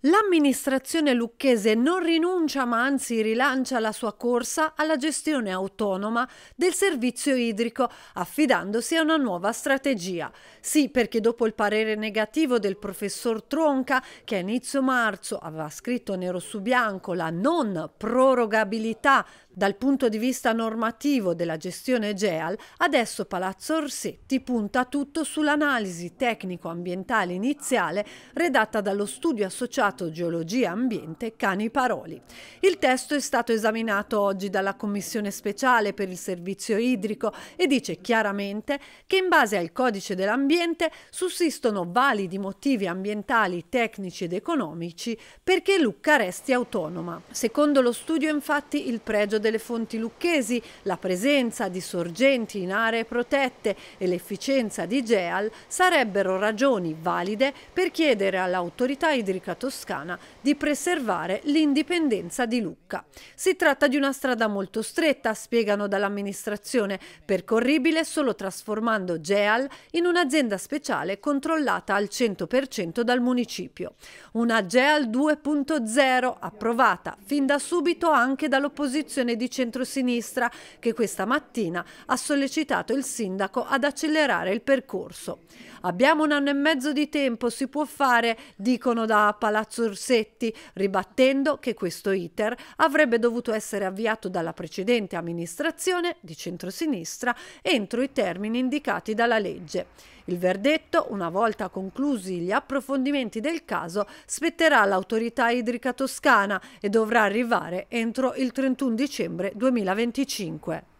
L'amministrazione lucchese non rinuncia ma anzi rilancia la sua corsa alla gestione autonoma del servizio idrico affidandosi a una nuova strategia. Sì perché dopo il parere negativo del professor Tronca che a inizio marzo aveva scritto nero su bianco la non prorogabilità dal punto di vista normativo della gestione GEAL, adesso Palazzo Orsetti punta tutto sull'analisi tecnico-ambientale iniziale redatta dallo studio associato Geologia Ambiente Cani Paroli. Il testo è stato esaminato oggi dalla Commissione speciale per il servizio idrico e dice chiaramente che in base al codice dell'ambiente sussistono validi motivi ambientali, tecnici ed economici perché Lucca resti autonoma. Secondo lo studio infatti il pregio delle fonti lucchesi, la presenza di sorgenti in aree protette e l'efficienza di GEAL sarebbero ragioni valide per chiedere all'autorità idrica toscana di preservare l'indipendenza di Lucca. Si tratta di una strada molto stretta, spiegano dall'amministrazione, percorribile solo trasformando GEAL in un'azienda speciale controllata al 100% dal municipio. Una GEAL 2.0 approvata fin da subito anche dall'opposizione di centrosinistra che questa mattina ha sollecitato il sindaco ad accelerare il percorso. Abbiamo un anno e mezzo di tempo, si può fare, dicono da Palazzo Orsetti, ribattendo che questo iter avrebbe dovuto essere avviato dalla precedente amministrazione di centrosinistra entro i termini indicati dalla legge. Il verdetto, una volta conclusi gli approfondimenti del caso, spetterà all'autorità idrica toscana e dovrà arrivare entro il 31 dicembre settembre 2025.